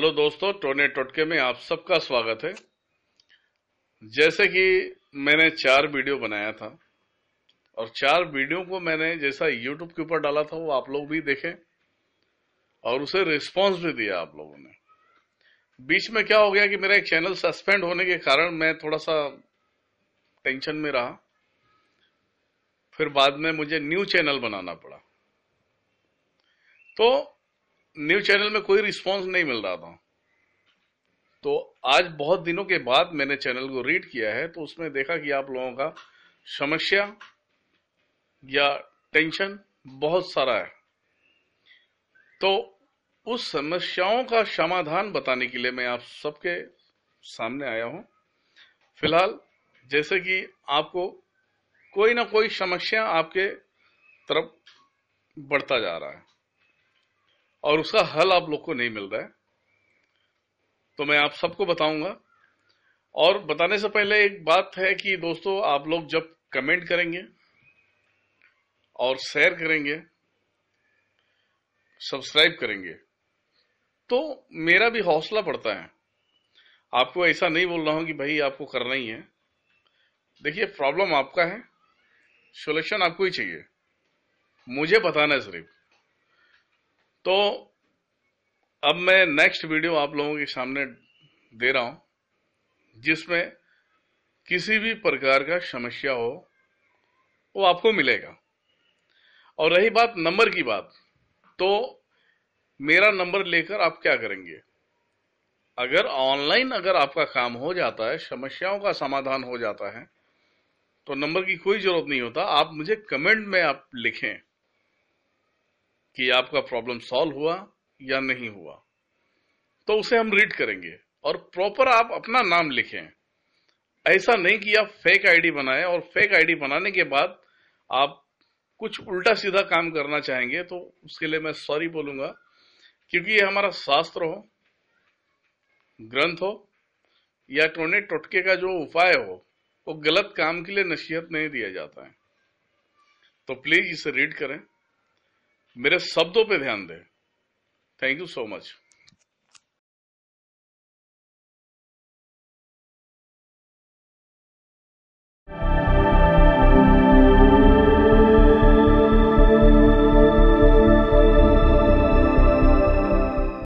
hello दोस्तों टोने टोटके में आप सबका स्वागत है जैसे कि मैंने चार वीडियो बनाया था और चार वीडियो को मैंने जैसा यूट्यूब के ऊपर डाला था वो आप लोग भी देखें और उसे रिस्पांस भी दिया आप लोगों ने बीच में क्या हो गया कि मेरा एक चैनल सस्पेंड होने के कारण मैं थोड़ा सा टेंशन में रहा फिर बाद में मुझे न्यू चैनल बनाना पड़ा तो न्यूज चैनल में कोई रिस्पांस नहीं मिल रहा था तो आज बहुत दिनों के बाद मैंने चैनल को रीड किया है तो उसमें देखा कि आप लोगों का समस्या या टेंशन बहुत सारा है तो उस समस्याओं का समाधान बताने के लिए मैं आप सबके सामने आया हूं फिलहाल जैसे कि आपको कोई ना कोई समस्या आपके तरफ बढ़ता जा रहा है और उसका हल आप लोग को नहीं मिल रहा है तो मैं आप सबको बताऊंगा और बताने से पहले एक बात है कि दोस्तों आप लोग जब कमेंट करेंगे और शेयर करेंगे सब्सक्राइब करेंगे तो मेरा भी हौसला बढ़ता है आपको ऐसा नहीं बोल रहा हूं कि भाई आपको करना ही है देखिए प्रॉब्लम आपका है सोल्यूशन आपको ही चाहिए मुझे बताना है सिर्फ तो अब मैं नेक्स्ट वीडियो आप लोगों के सामने दे रहा हूं जिसमें किसी भी प्रकार का समस्या हो वो आपको मिलेगा और रही बात नंबर की बात तो मेरा नंबर लेकर आप क्या करेंगे अगर ऑनलाइन अगर आपका काम हो जाता है समस्याओं का समाधान हो जाता है तो नंबर की कोई जरूरत नहीं होता आप मुझे कमेंट में आप लिखें कि आपका प्रॉब्लम सॉल्व हुआ या नहीं हुआ तो उसे हम रीड करेंगे और प्रॉपर आप अपना नाम लिखें ऐसा नहीं कि आप फेक आईडी बनाएं और फेक आईडी बनाने के बाद आप कुछ उल्टा सीधा काम करना चाहेंगे तो उसके लिए मैं सॉरी बोलूंगा क्योंकि ये हमारा शास्त्र हो ग्रंथ हो या टोने टोटके का जो उपाय हो वो गलत काम के लिए नसीहत नहीं दिया जाता है तो प्लीज इसे रीड करें ਮੇਰੇ ਸ਼ਬਦੋਂ 'पे ध्यान दें थैंक यू सो मच